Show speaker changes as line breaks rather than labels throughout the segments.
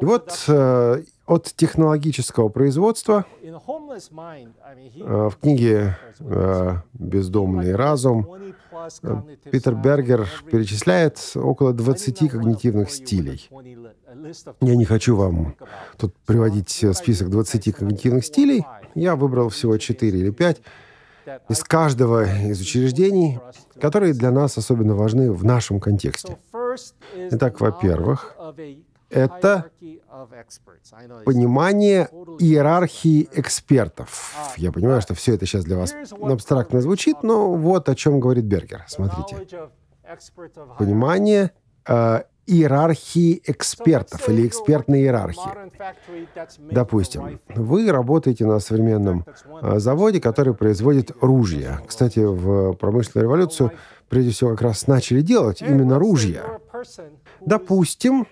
И вот э, от технологического производства э, в книге э, «Бездомный разум» Питер Бергер перечисляет около 20 когнитивных стилей. Я не хочу вам тут приводить список 20 когнитивных стилей. Я выбрал всего 4 или 5 из каждого из учреждений, которые для нас особенно важны в нашем контексте. Итак, во-первых, это понимание иерархии экспертов. Ah, Я понимаю, что все это сейчас для вас абстрактно звучит, но вот о чем говорит Бергер. Смотрите. Понимание э, иерархии экспертов или экспертной иерархии. Допустим, вы работаете на современном э, заводе, который производит ружья. Кстати, в промышленную революцию прежде всего, как раз начали делать, именно ружья. Допустим,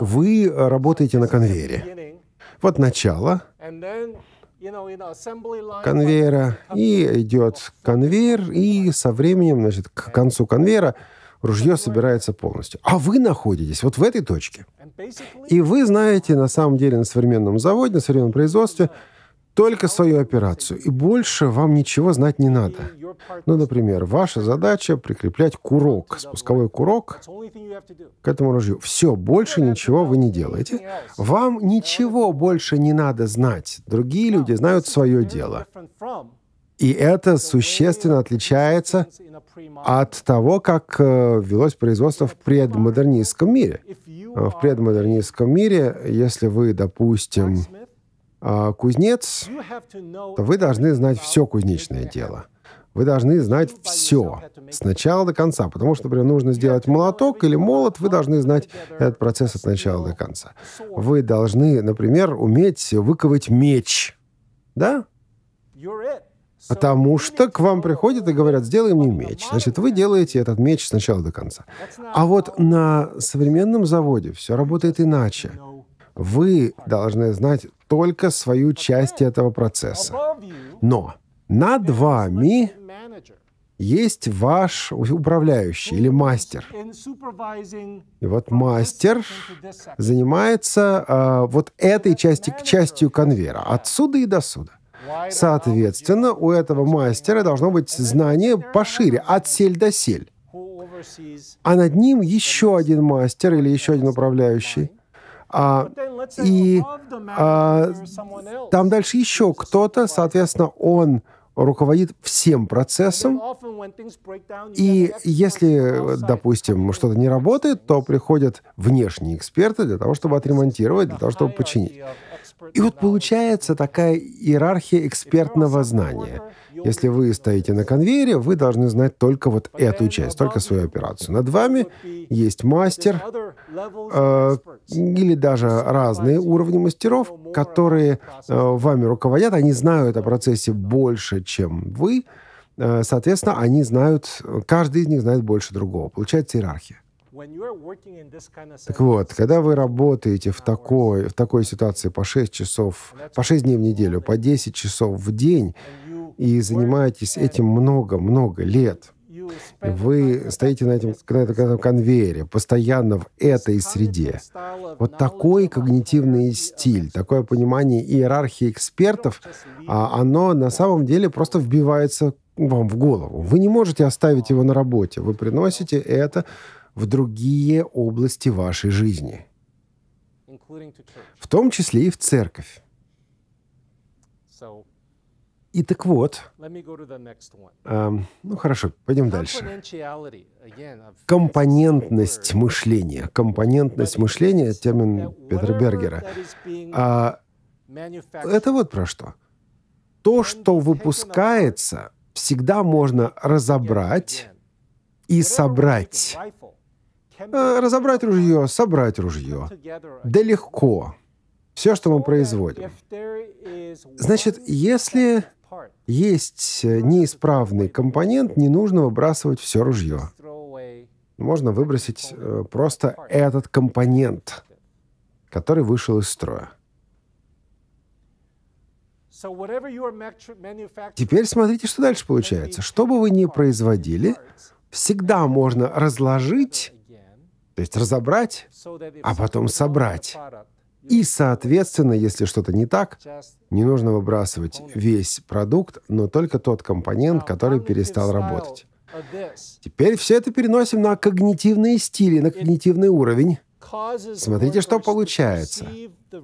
вы работаете на конвейере. Вот начало конвейера, и идет конвейер, и со временем, значит, к концу конвейера ружье собирается полностью. А вы находитесь вот в этой точке. И вы знаете, на самом деле, на современном заводе, на современном производстве, только свою операцию, и больше вам ничего знать не надо. Ну, например, ваша задача — прикреплять курок, спусковой курок к этому ружью. Все, больше ничего вы не делаете. Вам ничего больше не надо знать. Другие люди знают свое дело. И это существенно отличается от того, как э, велось производство в предмодернистском мире. Э, в предмодернистском мире, если вы, допустим, а, кузнец, то вы должны знать все кузнечное дело. Вы должны знать все с начала до конца, потому что, например, нужно сделать молоток или молот, вы должны знать этот процесс от начала до конца. Вы должны, например, уметь выковать меч, да? Потому что к вам приходят и говорят, сделай мне меч. Значит, вы делаете этот меч с начала до конца. А вот на современном заводе все работает иначе. Вы должны знать только свою часть этого процесса. Но над вами есть ваш управляющий или мастер. И вот мастер занимается э, вот этой части, частью конвейера, отсюда и до сюда. Соответственно, у этого мастера должно быть знание пошире, от сель до сель. А над ним еще один мастер или еще один управляющий – а, и а, там дальше еще кто-то, соответственно, он руководит всем процессом. И если, допустим, что-то не работает, то приходят внешние эксперты для того, чтобы отремонтировать, для того, чтобы починить. И вот получается такая иерархия экспертного знания. Если вы стоите на конвейере, вы должны знать только вот эту часть, только свою операцию. Над вами есть мастер э, или даже разные уровни мастеров, которые э, вами руководят. Они знают о процессе больше, чем вы. Э, соответственно, они знают, каждый из них знает больше другого. Получается иерархия. Так вот, когда вы работаете в такой, в такой ситуации по 6 часов, по 6 дней в неделю, по 10 часов в день, и занимаетесь этим много-много лет, вы стоите на этом, на этом конвейере, постоянно в этой среде. Вот такой когнитивный стиль, такое понимание иерархии экспертов, а оно на самом деле просто вбивается вам в голову. Вы не можете оставить его на работе. Вы приносите это в другие области вашей жизни,
в
том числе и в церковь. И так вот, э, ну хорошо, пойдем дальше. Компонентность мышления. Компонентность мышления – термин Петра Бергера. А, это вот про что. То, что выпускается, всегда можно разобрать и собрать Э, разобрать ружье, собрать ружье. Да легко. Все, что мы производим. Значит, если есть э, неисправный компонент, не нужно выбрасывать все ружье. Можно выбросить э, просто этот компонент, который вышел из строя. Теперь смотрите, что дальше получается. Что бы вы ни производили, всегда можно разложить то есть разобрать, а потом собрать. И, соответственно, если что-то не так, не нужно выбрасывать весь продукт, но только тот компонент, который перестал работать. Теперь все это переносим на когнитивные стили, на когнитивный уровень. Смотрите, что получается.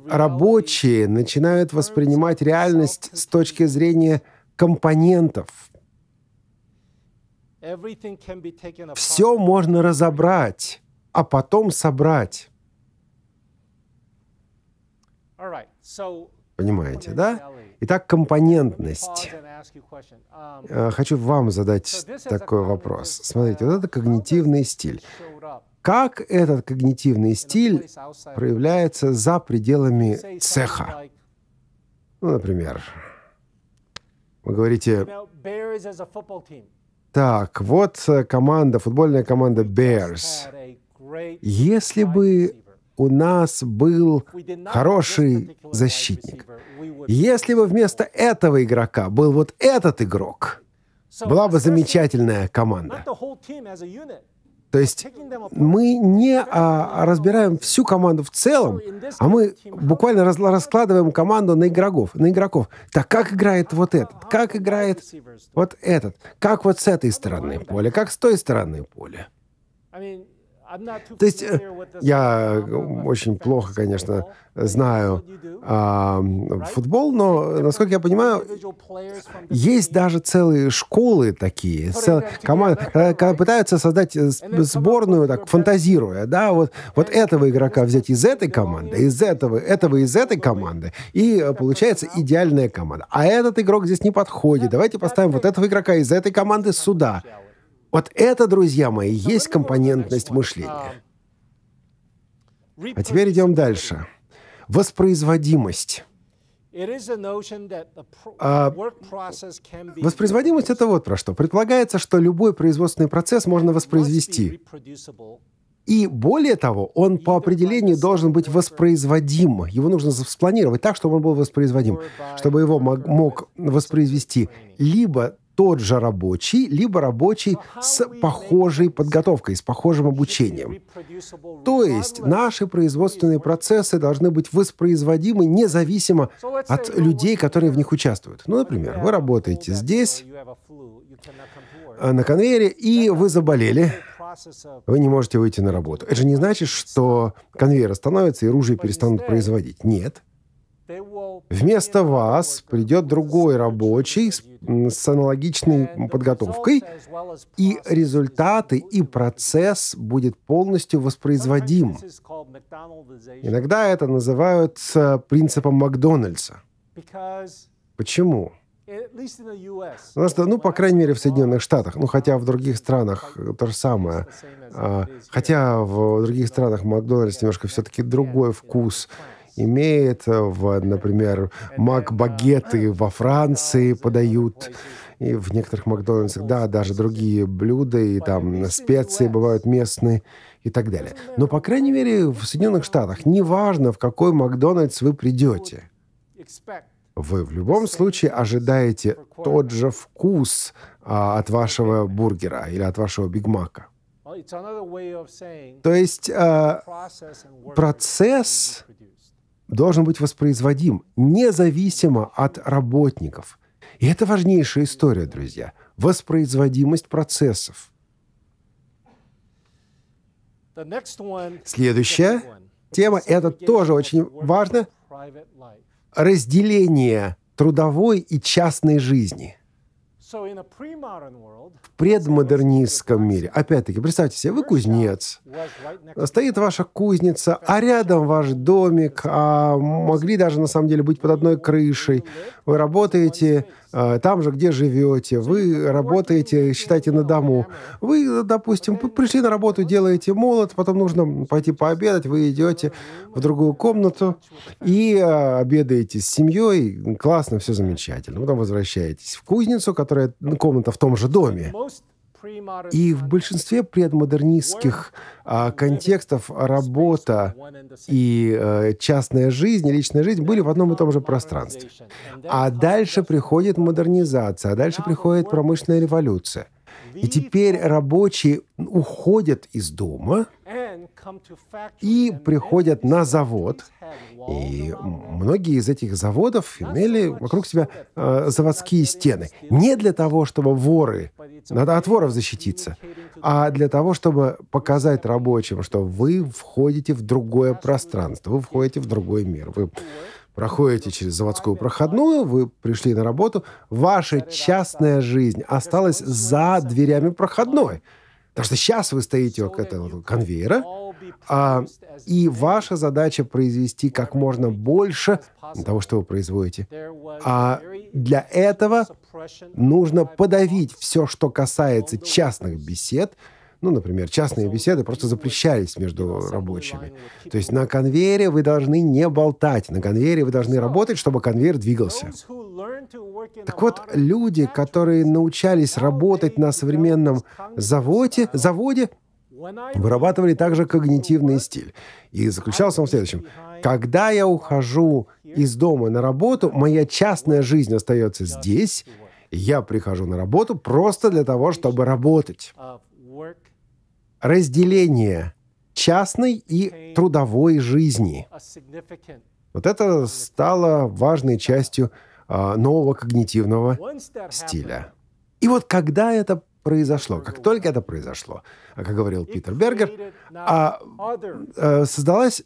Рабочие начинают воспринимать реальность с точки зрения компонентов. Все можно разобрать а потом собрать. Понимаете, да? Итак, компонентность. Um, э, хочу вам задать такой вопрос. Смотрите, вот uh, это когнитивный стиль. Как этот когнитивный стиль проявляется за пределами цеха? Ну, например, вы говорите, так, вот э, команда, футбольная команда Bears если бы у нас был хороший защитник, если бы вместо этого игрока был вот этот игрок, была бы замечательная команда. То есть мы не а, разбираем всю команду в целом, а мы буквально раз, раскладываем команду на игроков, на игроков. Так как играет вот этот, как играет вот этот, как вот с этой стороны поля, как с той стороны поля. То есть э, я э, очень плохо, конечно, знаю а, футбол, но, насколько я понимаю, есть даже целые школы такие, цел, э, команды, когда пытаются создать сборную, так, фантазируя, да, вот, вот этого игрока взять из этой команды, из этого, этого из этой команды, и получается идеальная команда. А этот игрок здесь не подходит, давайте поставим вот этого игрока из этой команды сюда. Вот это, друзья мои, есть компонентность мышления. А, а теперь идем дальше. Воспроизводимость.
А воспроизводимость
– это вот про что. Предполагается, что любой производственный процесс можно воспроизвести. И более того, он по определению должен быть воспроизводим. Его нужно спланировать так, чтобы он был воспроизводим, чтобы его мог воспроизвести либо тот же рабочий, либо рабочий с похожей подготовкой, с похожим обучением. То есть наши производственные процессы должны быть воспроизводимы независимо от людей, которые в них участвуют. Ну, например, вы работаете здесь, э, на конвейере, и вы заболели, вы не можете выйти на работу. Это же не значит, что конвейер остановится и ружья перестанут производить. Нет. Вместо вас придет другой рабочий с, аналогичной подготовкой, и результаты и процесс будет полностью воспроизводим. Иногда это называют принципом Макдональдса. Почему? Потому что, ну, по крайней мере, в Соединенных Штатах, ну, хотя в других странах то же самое. А, хотя в других странах Макдональдс немножко все-таки другой вкус имеет. Э, в, например, мак-багеты э, во Франции подают и в некоторых Макдональдсах, да, даже другие блюда, и там специи бывают местные и так далее. Но, по крайней мере, в Соединенных Штатах, неважно, в какой Макдональдс вы придете, вы в любом случае ожидаете тот же вкус а, от вашего бургера или от вашего бигмака.
То есть а,
процесс должен быть воспроизводим независимо от работников. И это важнейшая история, друзья. Воспроизводимость процессов. Следующая тема, это тоже очень важно, разделение трудовой и частной жизни – в предмодернистском мире. Опять-таки, представьте себе, вы кузнец. Стоит ваша кузница, а рядом ваш домик, а могли даже на самом деле быть под одной крышей. Вы работаете Э, там же, где живете, вы работаете, считайте, на дому. Вы, допустим, пришли на работу, делаете молот, потом нужно пойти пообедать, вы идете в другую комнату и э, обедаете с семьей, классно, все замечательно. Потом возвращаетесь в кузницу, которая ну, комната в том же доме. И в большинстве предмодернистских а, контекстов работа и а, частная жизнь, и личная жизнь были в одном и том же пространстве. А дальше приходит модернизация, а дальше приходит промышленная революция. И теперь рабочие уходят из дома – и приходят на завод. И многие из этих заводов имели вокруг себя э, заводские стены. Не для того, чтобы воры, надо от воров защититься, а для того, чтобы показать рабочим, что вы входите в другое пространство, вы входите в другой мир. Вы проходите через заводскую проходную, вы пришли на работу, ваша частная жизнь осталась за дверями проходной. Потому что сейчас вы стоите около этого конвейера, а, и ваша задача произвести как можно больше того, что вы производите. А для этого нужно подавить все, что касается частных бесед, ну, например, частные беседы просто запрещались между рабочими. То есть типа на конвейере вы должны не болтать, на конвейере вы должны работать, чтобы конвейер двигался. Так вот, люди, которые научались работать на современном заводе, заводе вырабатывали также когнитивный стиль. И заключался он в следующем. Когда я ухожу из дома на работу, моя частная жизнь остается здесь, я прихожу на работу просто для того, чтобы работать разделение частной и трудовой жизни. Вот это стало важной частью а, нового когнитивного стиля. И вот когда это произошло, как только это произошло, а, как говорил Питер Бергер, а, а, создалась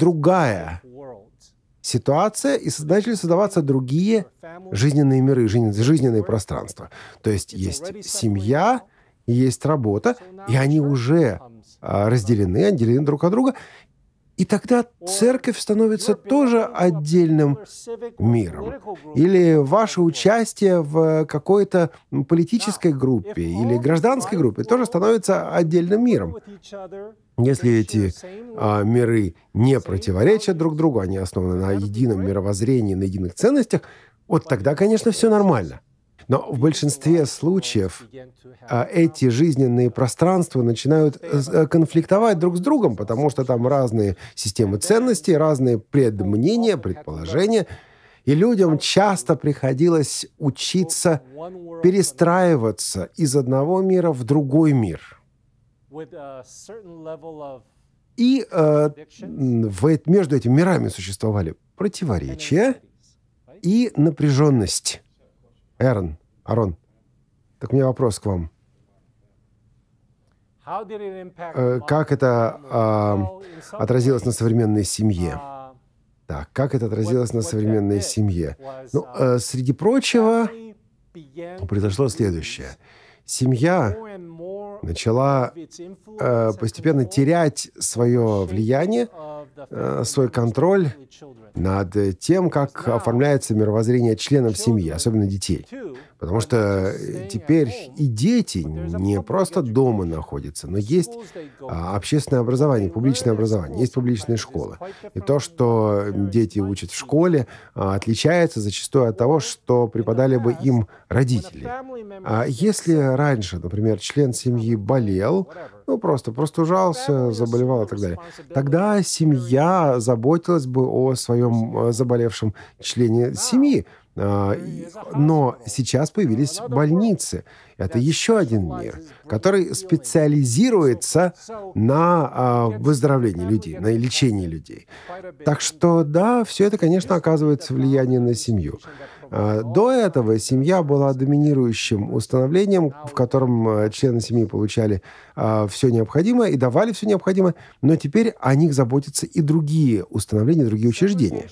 другая ситуация, и начали создаваться другие жизненные миры, жизненные пространства. То есть есть семья, есть работа, и они уже а, разделены, отделены друг от друга. И тогда церковь становится тоже отдельным миром. Или ваше участие в какой-то политической группе или гражданской группе тоже становится отдельным миром. Если эти а, миры не противоречат друг другу, они основаны на едином мировоззрении, на единых ценностях, вот тогда, конечно, все нормально. Но в большинстве случаев а, эти жизненные пространства начинают э, э, конфликтовать друг с другом, потому что там разные системы ценностей, разные предмнения, предположения. И людям часто приходилось учиться перестраиваться из одного мира в другой мир. И э, в, между этими мирами существовали противоречия и напряженность. Эрон, Арон, так у меня вопрос к вам. Э, как это а, отразилось на современной семье? Так, как это отразилось на современной семье? Ну, а, среди прочего, ну, произошло следующее. Семья начала а, постепенно терять свое влияние Э, свой контроль над э, тем, как оформляется мировоззрение членов семьи, особенно детей. Потому что э, теперь и дети не просто дома находятся, но есть а, общественное образование, публичное образование, есть публичные школы. И то, что дети учат в школе, а, отличается зачастую от того, что преподали бы им родители. А если раньше, например, член семьи болел, ну, просто простужался, заболевал и так далее. Тогда семья заботилась бы о своем э, заболевшем члене семьи. А, но сейчас появились больницы. Это еще один мир, который специализируется на а, выздоровлении людей, на лечении людей. Так что да, все это, конечно, оказывает влияние на семью. Э, до этого семья была доминирующим установлением, в котором э, члены семьи получали э, все необходимое и давали все необходимое, но теперь о них заботятся и другие установления, другие учреждения.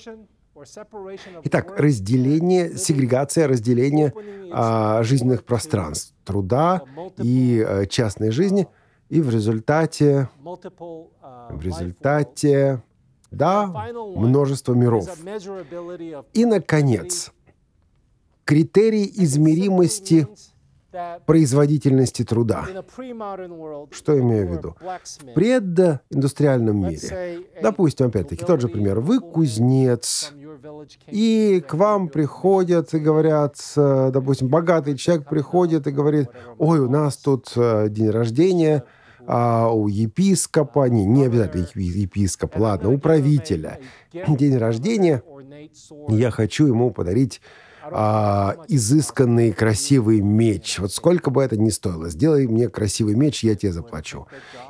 Итак, разделение, сегрегация, разделение а, жизненных пространств, труда и а, частной жизни, и в результате, в результате, да, множество миров. И, наконец, критерий измеримости производительности труда. Что имею в виду? В прединдустриальном мире, допустим, опять-таки, тот же пример, вы кузнец, и к вам приходят и говорят, э, допустим, богатый человек приходит и говорит, ой, у нас тут э, день рождения, а у епископа, не, не обязательно епископ, ладно, у правителя день рождения, я хочу ему подарить а, изысканный красивый меч. Вот сколько бы это ни стоило, сделай мне красивый меч, я тебе заплачу.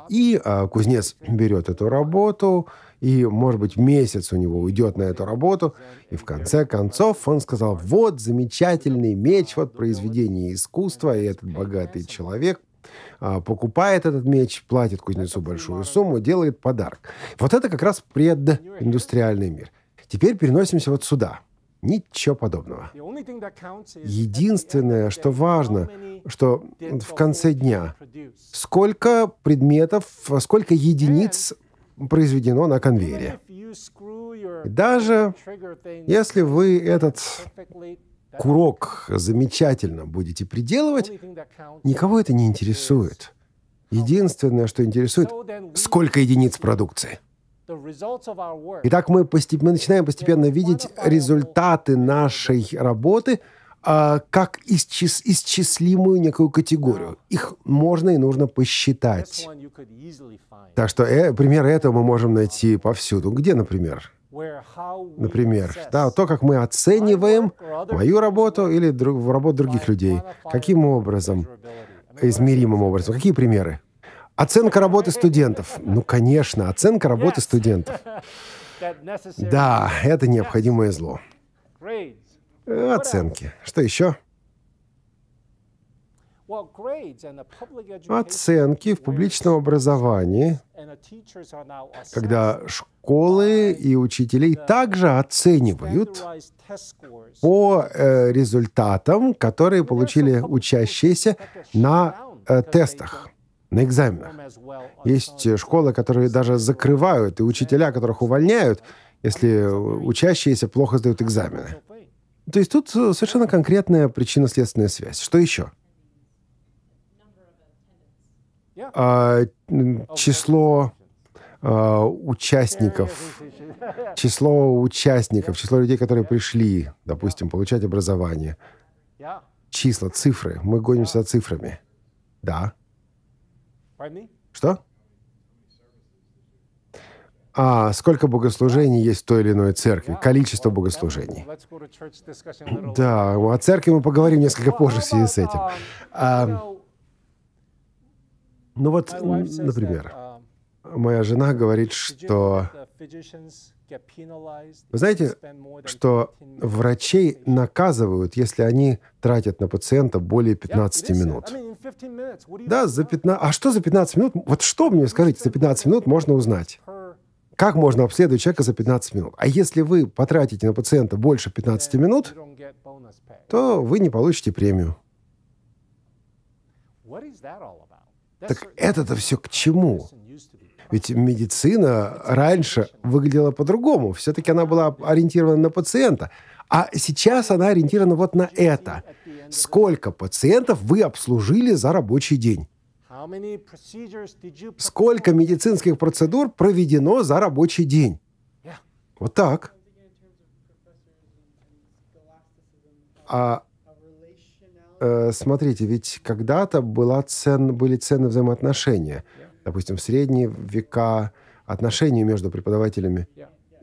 И а, кузнец берет эту работу, и, может быть, месяц у него уйдет на эту работу. И в конце концов он сказал, вот замечательный меч, вот произведение искусства, и этот богатый человек а, покупает этот меч, платит кузнецу большую сумму, делает подарок. Вот это как раз прединдустриальный мир. Теперь переносимся вот сюда – Ничего подобного.
Единственное,
что важно, что в конце дня сколько предметов, сколько единиц произведено на конвейере. даже если вы этот курок замечательно будете приделывать, никого это не интересует. Единственное, что интересует, сколько единиц продукции. Итак, мы постепенно, начинаем постепенно видеть результаты нашей работы э, как исчис, исчислимую некую категорию. Их можно и нужно посчитать. Так что э, пример этого мы можем найти повсюду. Где, например? Например, да, то, как мы оцениваем мою работу или друг, работу других людей. Каким образом? Измеримым образом. Какие примеры? Оценка работы студентов. Ну, конечно, оценка работы студентов.
Да,
это необходимое зло. Э, оценки. Что еще? Оценки в публичном образовании, когда школы и учителей также оценивают по э, результатам, которые получили учащиеся на э, тестах на экзаменах. Есть э, школы, которые даже закрывают, и учителя, которых увольняют, если учащиеся плохо сдают экзамены. То есть тут э, совершенно конкретная причинно-следственная связь. Что еще? А, число а, участников, число участников, число людей, которые пришли, допустим, получать образование. Числа, цифры. Мы гонимся за цифрами. Да. Что? А сколько богослужений есть в той или иной церкви? Количество богослужений. Да, о церкви мы поговорим несколько позже в связи с этим. А, ну вот, например, uh, моя жена говорит, что... Вы знаете, что врачей наказывают, если они тратят на пациента более 15 минут. Да, за 15... А что за 15 минут? Вот что мне, скажите, за 15 минут можно узнать? Как можно обследовать человека за 15 минут? А если вы потратите на пациента больше 15 минут, то вы не получите премию. Так это-то все к чему? Ведь медицина раньше выглядела по-другому. Все-таки она была ориентирована на пациента. А сейчас она ориентирована вот на это. Сколько пациентов вы обслужили за рабочий день? Сколько медицинских процедур проведено за рабочий день? Вот так. А э, смотрите, ведь когда-то цен, были цены взаимоотношения – допустим, в средние века отношения между преподавателями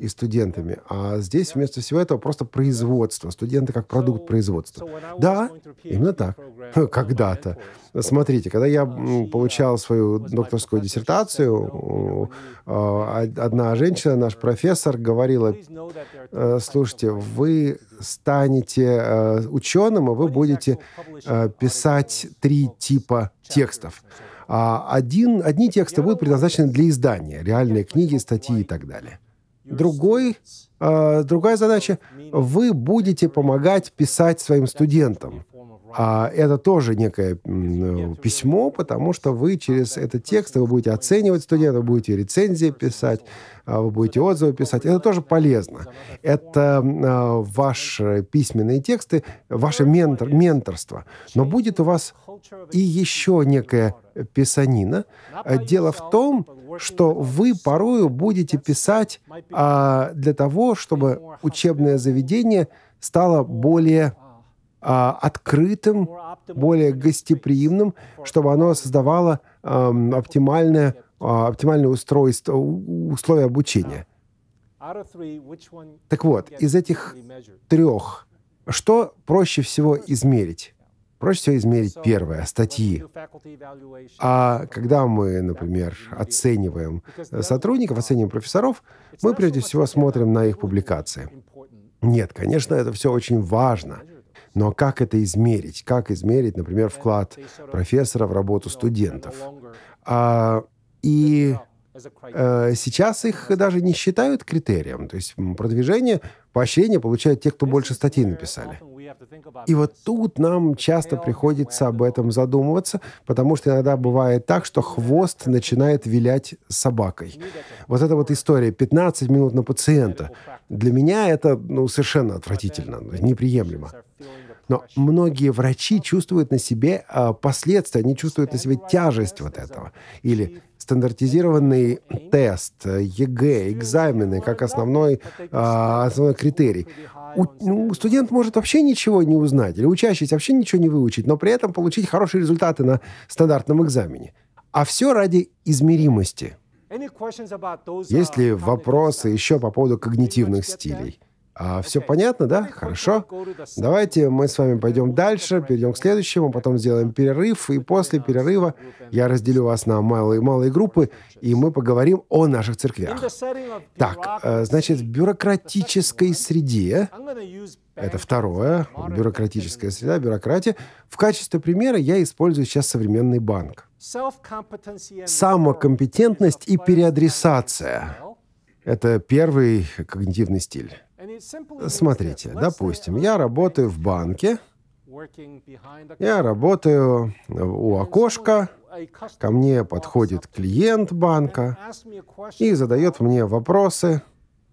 и студентами. А здесь вместо всего этого просто производство. Студенты как продукт производства. Да, именно так. Когда-то. Смотрите, когда я получал свою докторскую диссертацию, а, одна женщина, наш профессор, говорила, «Э, слушайте, вы станете э, ученым, и вы будете э, писать три типа текстов. А один, одни тексты будут предназначены для издания, реальные книги, статьи и так далее. Другой, э, другая задача – вы будете помогать писать своим студентам. А это тоже некое письмо, потому что вы через этот текст вы будете оценивать студентов, будете рецензии писать, а вы будете отзывы писать. Это тоже полезно. Это а, ваши письменные тексты, ваше ментор, менторство. Но будет у вас и еще некая писанина. Э, дело в том, что вы порою будете писать а, для того, чтобы учебное заведение стало более а, открытым, более гостеприимным, чтобы оно создавало эм, оптимальное, а, оптимальное устройство, условия обучения. Так вот, из этих трех, что проще всего измерить? Проще всего измерить первое, статьи. А когда мы, например, оцениваем сотрудников, оцениваем профессоров, мы прежде всего смотрим на их публикации. Нет, конечно, это все очень важно – но как это измерить? Как измерить, например, вклад профессора в работу студентов? А, и а, сейчас их даже не считают критерием. То есть продвижение, поощрение получают те, кто больше статей написали. И вот тут нам часто приходится об этом задумываться, потому что иногда бывает так, что хвост начинает вилять собакой. Вот эта вот история 15 минут на пациента. Для меня это ну, совершенно отвратительно, неприемлемо. Но многие врачи чувствуют на себе а, последствия, они чувствуют на себе тяжесть вот этого. Или стандартизированный тест, ЕГЭ, экзамены как основной, а, основной критерий. У, ну, студент может вообще ничего не узнать, или учащийся вообще ничего не выучить, но при этом получить хорошие результаты на стандартном экзамене. А все ради измеримости. Есть uh, ли вопросы еще по поводу когнитивных стилей? А все понятно, да? Хорошо. Давайте мы с вами пойдем дальше, перейдем к следующему, потом сделаем перерыв, и после перерыва я разделю вас на малые, малые группы, и мы поговорим о наших церквях. Так, э, значит, в бюрократической среде, это второе, бюрократическая среда, бюрократия, в качестве примера я использую сейчас современный банк. Самокомпетентность и переадресация – это первый когнитивный стиль. Смотрите, допустим, я работаю в банке, я работаю у окошка, ко мне подходит клиент банка и задает мне вопросы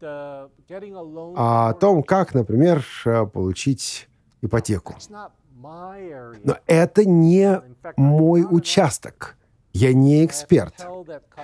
о том, как, например, э, получить ипотеку. Но это не мой участок. Я не эксперт.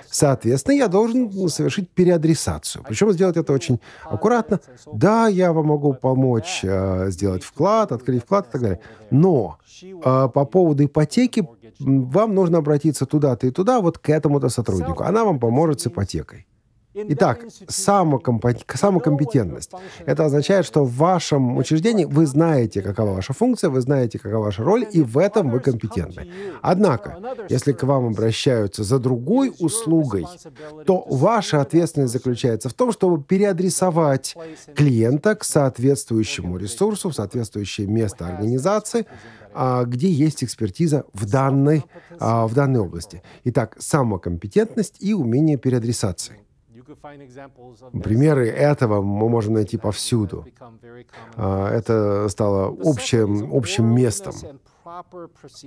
Соответственно, я должен совершить переадресацию. Причем сделать это очень аккуратно. Да, я вам могу помочь э, сделать вклад, открыть вклад и так далее. Но э, по поводу ипотеки вам нужно обратиться туда-то и туда, вот к этому-то сотруднику. Она вам поможет с ипотекой. Итак, самокомпетентность. самокомпетентность. Это означает, что в вашем учреждении вы знаете, какова ваша функция, вы знаете, какова ваша роль, и в этом вы компетентны. Однако, если к вам обращаются за другой услугой, то ваша ответственность заключается в том, чтобы переадресовать клиента к соответствующему ресурсу, в соответствующее место организации, а, где есть экспертиза в данной, а, в данной области. Итак, самокомпетентность и умение переадресации. Примеры этого мы можем найти повсюду. А, это стало общим, общим местом.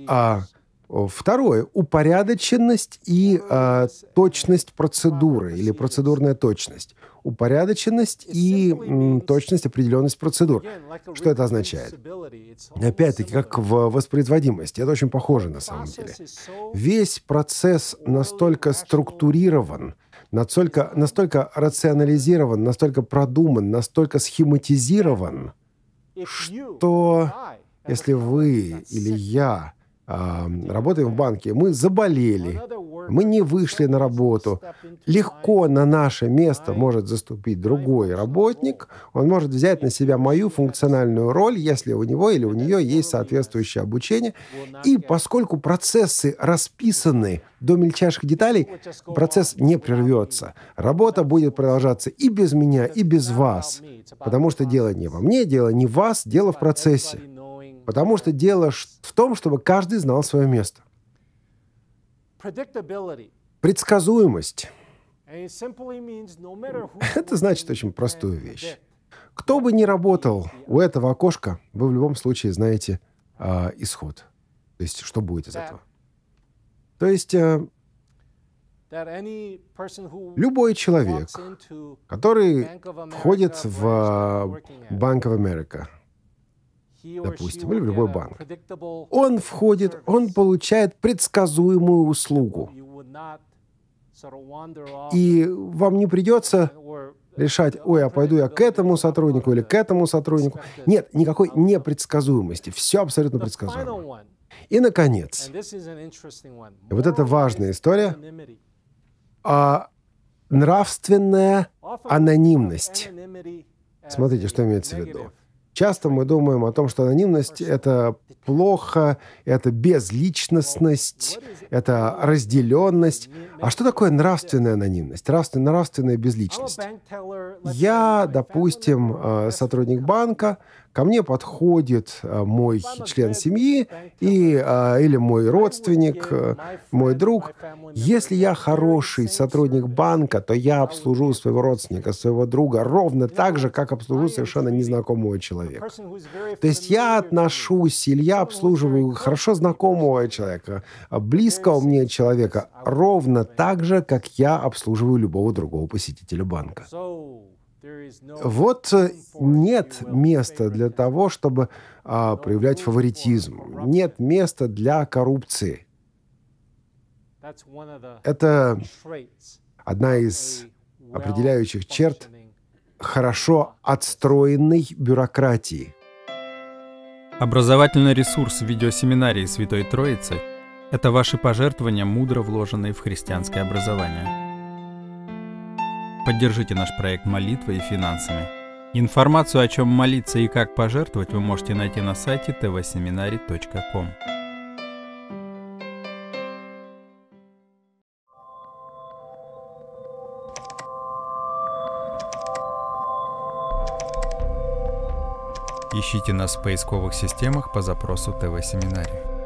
А Второе – упорядоченность и э, точность процедуры или процедурная точность. Упорядоченность и м, точность, определенность процедур. Что это означает? Опять-таки, как в воспроизводимости. Это очень похоже на самом деле. Весь процесс настолько структурирован, настолько, настолько рационализирован, настолько продуман, настолько схематизирован, что если вы или я – работаем в банке, мы заболели, мы не вышли на работу. Легко на наше место может заступить другой работник, он может взять на себя мою функциональную роль, если у него или у нее есть соответствующее обучение. И поскольку процессы расписаны до мельчайших деталей, процесс не прервется. Работа будет продолжаться и без меня, и без вас. Потому что дело не во мне, дело не в вас, дело в процессе. Потому что дело в том, чтобы каждый знал свое место. Предсказуемость.
Это
значит очень простую вещь. Кто бы ни работал у этого окошка, вы в любом случае знаете э, исход. То есть, что будет из этого. То есть, э,
любой человек,
который входит в а, Банк Америка, допустим, или в любой банк. Он входит, он получает предсказуемую услугу. И вам не придется решать, ой, а пойду я к этому сотруднику или к этому сотруднику. Нет, никакой непредсказуемости. Все абсолютно предсказуемо. И, наконец, вот это важная история, а нравственная анонимность. Смотрите, что имеется в виду. Часто мы думаем о том, что анонимность — это плохо, это безличностность, это разделенность. А что такое нравственная анонимность, нравственная, нравственная безличность? Я, допустим, э, сотрудник банка, ко мне подходит э, мой член семьи и, а, или мой родственник, э, мой друг. Если я хороший сотрудник банка, то я обслужу своего родственника, своего друга ровно так же, как обслужу совершенно незнакомого человека. То есть я отношусь или я обслуживаю хорошо знакомого человека, э, близкого мне человека, ровно так же, как я обслуживаю любого другого посетителя банка. Вот э, нет места для того, чтобы а, проявлять фаворитизм. Нет места для коррупции. Это одна из определяющих черт хорошо отстроенной бюрократии. Образовательный ресурс видеосеминарии Святой Троицы – это ваши пожертвования, мудро вложенные в христианское образование. Поддержите наш проект молитвой и финансами. Информацию, о чем молиться и как пожертвовать, вы можете найти на сайте tvseminary.com. Ищите нас в поисковых системах по запросу ТВ-семинария.